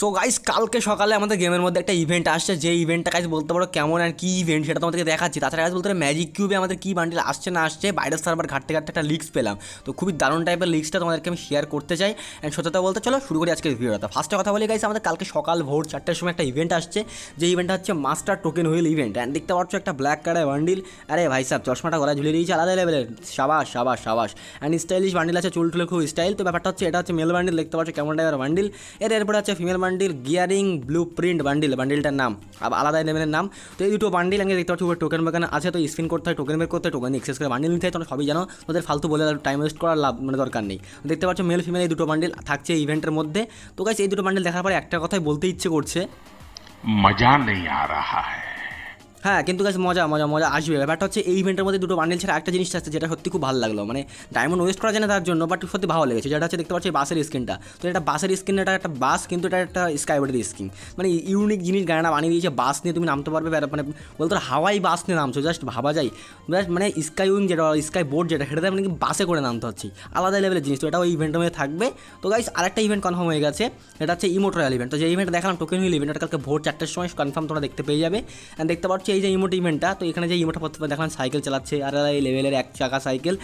so guys কালকে সকালে আমাদের গেমের মধ্যে একটা ইভেন্ট আসছে যে ইভেন্টটা গাইজ বলতে পারো কেমন আর কি ইভেন্ট সেটা তোমাদেরকে দেখাচ্ছি তাছাড়া গাছ বলতে ম্যাজিক কিউবে আমাদের কি বান্ডিল আসছে না আসছে বাইরের সার্ভার ঘাটতে ঘাটতে একটা লিক্স পেলাম তো খুবই দারুণ টাইপের লিক্সটা তোমাদেরকে আমি শেয়ার করতে চাই অ্যান্ড সত্যতা বলতে চলো শুরু করি আজকের ভিডিওটা ফার্স্টে কথা বলি গাইস আমাদের কালকে সকাল ভোর চারটার সময় একটা ইভেন্ট আসছে যে ইভেন্টটা হচ্ছে master token wheel event and দেখতে পাচ্ছ একটা ব্ল্যাক কার্ডের বান্ডিল আরে ভাই সাহেব চশমাটা গলায় ঝুলিয়ে দিয়েছে আলাদা লেভেলের সাবাস সাবাস সাবাস অ্যান্ড স্টাইলিশ বান্ডিল আছে চুল টুলে খুব স্টাইল তো ব্যাপারটা হচ্ছে এটা হচ্ছে মেল বান্ডিল দেখতে পাচ্ছ কেমন টাইপের বান্ডিল এর এরপরে আছে female bundle gearing blueprint bundle বান্ডিলটার নাম আবার আলাদা লেভেলের নাম তো এই দুটো বান্ডিল আমি দেখতে পাচ্ছি টোকেন বাগান আছে তো স্ক্রিন করতে হয় টোকেন বের করতে হয় টোকেন এক্সেস করে বান্ডিল নিতে হয় তোমরা সবই জানো তোদের ফালতু বলে টাইম ওয়েস্ট করার লাভ মানে দরকার নেই দেখতে পাচ্ছ মেল ফিমেল এই দুটো বান্ডিল থাকছে ইভেন্টের মধ্যে তো গাছ এই দুটো বান্ডিল দেখার পরে একটা কথাই বলতে ইচ্ছে করছে মজা নেই আ রাহা হ্যাঁ কিন্তু গাছ মজা মজা মজা আসবে ব্যাপারটা হচ্ছে এই ইভেন্টের মধ্যে দুটো বান্ডেল ছাড়া একটা জিনিস আসছে যেটা সত্যি খুব ভালো লাগলো মানে ডায়মন্ড ওয়েস্ট করা যায় না তার জন্য বাট সত্যি ভালো লেগেছে যেটা হচ্ছে দেখতে পাচ্ছি বাসের স্কিনটা তো এটা বাসের স্ক্রিন এটা একটা বাস কিন্তু এটা একটা স্কাইবোর্ডের স্কিন মানে ইউনিক জিনিস গায়না বানিয়ে দিয়েছে বাস নিয়ে তুমি নামতে পারবে মানে বলতো হাওয়াই বাস নিয়ে নামছো জাস্ট ভাবা যায় জাস্ট মানে স্কাই উইং যেটা স্কাই বোর্ড যেটা সেটা মানে কি বাসে করে নামতে হচ্ছে আলাদা লেভেলের জিনিস তো এটা ওই ইভেন্টের মধ্যে থাকবে তো গাইস আরেকটা ইভেন্ট কনফার্ম হয়ে গেছে এটা হচ্ছে ইমোট ইভেন্ট তো যে ইভেন্ট দেখালাম টোকেন হিল ইভেন্ট কালকে ভোর চারটের সময় কনফার্ম তোমরা দেখতে পেয়ে যাবে অ্যান্ড দেখতে পাচ্ছি এই যে ইমোট ইভেন্টটা তো এখানে যে ইমোটটা প্রথমে দেখলাম সাইকেল চালাচ্ছে আর এই লেভেলের এক চাকা সাইকেল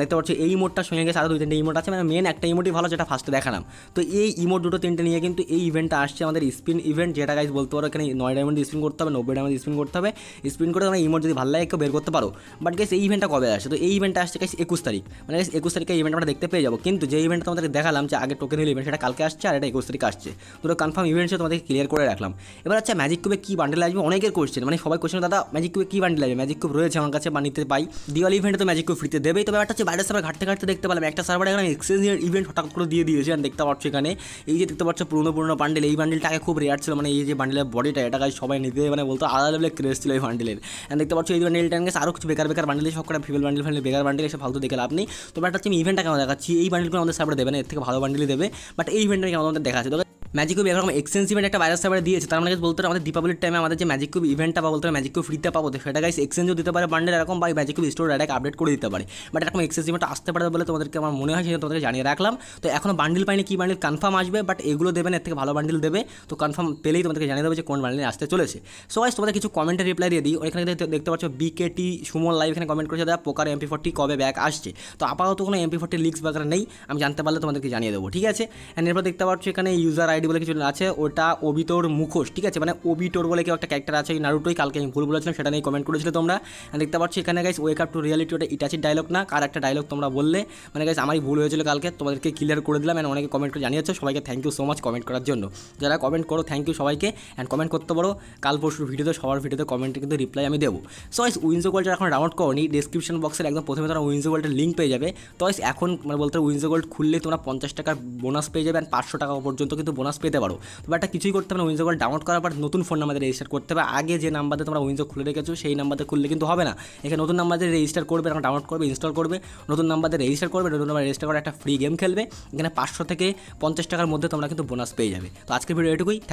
দেখতে পাচ্ছি এই ইমোটটা সঙ্গে গেছে আরও দুই তিনটে ইমোট আছে মানে মেন একটা ইমোটই ভালো যেটা ফার্স্টে দেখালাম তো এই ইমোট দুটো তিনটে নিয়ে কিন্তু এই ইভেন্টটা আসছে আমাদের স্পিন ইভেন্ট যেটা গাইজ বলতে পারো এখানে নয় ডায়মন্ড স্পিন করতে হবে নব্বই ডায়মন্ড স্পিন করতে হবে স্পিন করে তোমরা ইমোট যদি ভালো লাগে কেউ বের করতে পারো বাট গেছে এই ইভেন্টটা কবে আসে তো এই ইভেন্টটা আসছে গেছে একুশ তারিখ মানে গেছে একুশ তারিখে ইভেন্ট আমরা দেখতে পেয়ে যাবো কিন্তু যে ইভেন্টটা তোমাদেরকে দেখালাম যে আগে টোকেন হলো ইভেন্ট সেটা কালকে আসছে আর এটা একুশ তারিখ আসছে তো কনফার্ম ইভেন্ট সে তোমাদেরকে ক্লিয়ার করে রাখলাম এবার আচ্ছা ম্যাজিক কবে কী বান্ডেল আসবে অনেকের কোয়েশ্চেন মানে সবাই কোয়েশ্চেন বলছিল দাদা ম্যাজিক কিউবে কী বান্ডিল আছে ম্যাজিক কিউব রয়েছে আমার কাছে বা নিতে পাই দিওয়ালি ইভেন্টে তো ম্যাজিক কিউব ফ্রিতে দেবেই তবে একটা হচ্ছে বাইরের সার্ভার ঘাটতে ঘাটতে দেখতে পেলাম একটা সার্ভার এখানে এক্সচেঞ্জের ইভেন্ট হঠাৎ করে দিয়ে দিয়েছে আর দেখতে পাচ্ছ এখানে এই যে দেখতে পাচ্ছ পুরনো পুরনো বান্ডিল এই বান্ডেলটা আগে খুব রেয়ার ছিল মানে এই যে বান্ডিলের বডিটা এটা কাজ সবাই নিতে মানে বলতো আলাদা লেভেলের ক্রেজ ছিল এই বান্ডিলের আর দেখতে পাচ্ছ এই বান্ডেলটা গেছে আরও কিছু বেকার বেকার বান্ডিল সব করে ফিবেল বান্ডেল ফ্যান্ডিল বেকার বান্ডিল এসে ফালতু দেখে লাভ নেই তবে একটা হচ্ছে ইভেন্টটা কেমন দেখাচ্ছি এই বান্ডেলগুলো আমাদের সার্ভারে দেবে না এর থেকে ভালো বান্ডিল দেবে বাট এই ইভেন্টটা কেমন আমাদের দেখাচ্ছে তো ম্যাজিক কিউব এরকম এক্সটেন্সিভ একটা ভাইরাস সার্ভার দিয়েছে তার মানে বলতে আমাদের দীপাবলির টাইমে আমাদের যে ম্যাজিক কিউব ইভেন্টটা বা বলতে ম্যাজিক ম্যাজিকও ফ্রিতে পাবো তো সেটা গাইস এক্সচেঞ্জও দিতে পারে বান্ডেল এরকম বা ম্যাজিকও স্টোর ডাইরেক্ট আপডেট করে দিতে পারে বাট এরকম এক্সচেঞ্জ আসতে পারে বলে তোমাদেরকে আমার মনে হয় সেটা তোমাদেরকে জানিয়ে রাখলাম তো এখনও বান্ডিল পাইনি কী বান্ডিল কনফার্ম আসবে বাট এগুলো দেবেন এর থেকে ভালো বান্ডিল দেবে তো কনফার্ম পেলেই তোমাদেরকে জানিয়ে দেবে যে কোন বান্ডিল আসতে চলেছে সো গাইস তোমাদের কিছু কমেন্টের রিপ্লাই দিয়ে দিই এখানে দেখতে পাচ্ছ বিকেটি সুমন লাইভ এখানে কমেন্ট করেছে দাদা পোকার এমপি ফোরটি কবে ব্যাক আসছে তো আপাতত কোনো এমপি ফোরটি লিক্স বাগার নেই আমি জানতে পারলে তোমাদেরকে জানিয়ে দেবো ঠিক আছে অ্যান্ড এরপর দেখতে পাচ্ছ এখানে ইউজার আইডি বলে কিছু আছে ওটা অবিতর মুখোশ ঠিক আছে মানে অবিতর বলে কেউ একটা ক্যারেক্টার আছে নারুটোই কালকে আমি ভুল বলেছিলাম সেটা নিয়ে কমেন্ট করেছিলে তোমরা দেখতে পাচ্ছি এখানে guys wake up to reality ওটা ইটাচির ডায়লগ না কার একটা ডায়লগ তোমরা বললে মানে গাইস আমারই ভুল হয়েছিল কালকে তোমাদেরকে ক্লিয়ার করে দিলাম অ্যান্ড অনেকে কমেন্ট করে জানিয়েছে সবাইকে thank you so much comment করার জন্য যারা কমেন্ট করো থ্যাংক ইউ সবাইকে অ্যান্ড কমেন্ট করতে পারো কাল পরশুর ভিডিওতে সবার ভিডিওতে কমেন্টে কিন্তু রিপ্লাই আমি দেবো সো গাইস উইন্ডো গোল্ডটা এখন ডাউনলোড নি ডিসক্রিপশন বক্সের একদম প্রথমে তোমরা উইন্সো গোল্ডের লিঙ্ক পেয়ে যাবে তো এখন মানে বলতে উইন্স গোল্ড খুললে তোমরা পঞ্চাশ টাকার বোনাস পেয়ে যাবে অ্যান্ড পাঁচশো টাকা পর্যন্ত কিন্তু বোনাস পেতে পারো তবে একটা কিছুই করতে হবে না উইন্স গোল্ড ডাউনলোড করার পর নতুন ফোন আমাদের রেজিস্টার করতে হবে আগে যে নাম্বারে তোমরা তোমরা উইন্ডো খুলে রেখেছো সেই নাম্বারটা খুললে কিন্তু হবে না এখানে নতুন নাম্বার দিয়ে রেজিস্টার করবে এখন ডাউনলোড করবে ইনস্টল করবে নতুন নাম্বার দিয়ে রেজিস্টার করবে নতুন নাম্বার রেজিস্টার করে একটা ফ্রি গেম খেলবে এখানে পাঁচশো থেকে পঞ্চাশ টাকার মধ্যে তোমরা কিন্তু বোনাস পেয়ে যাবে তো আজকের ভিডিও এটুকুই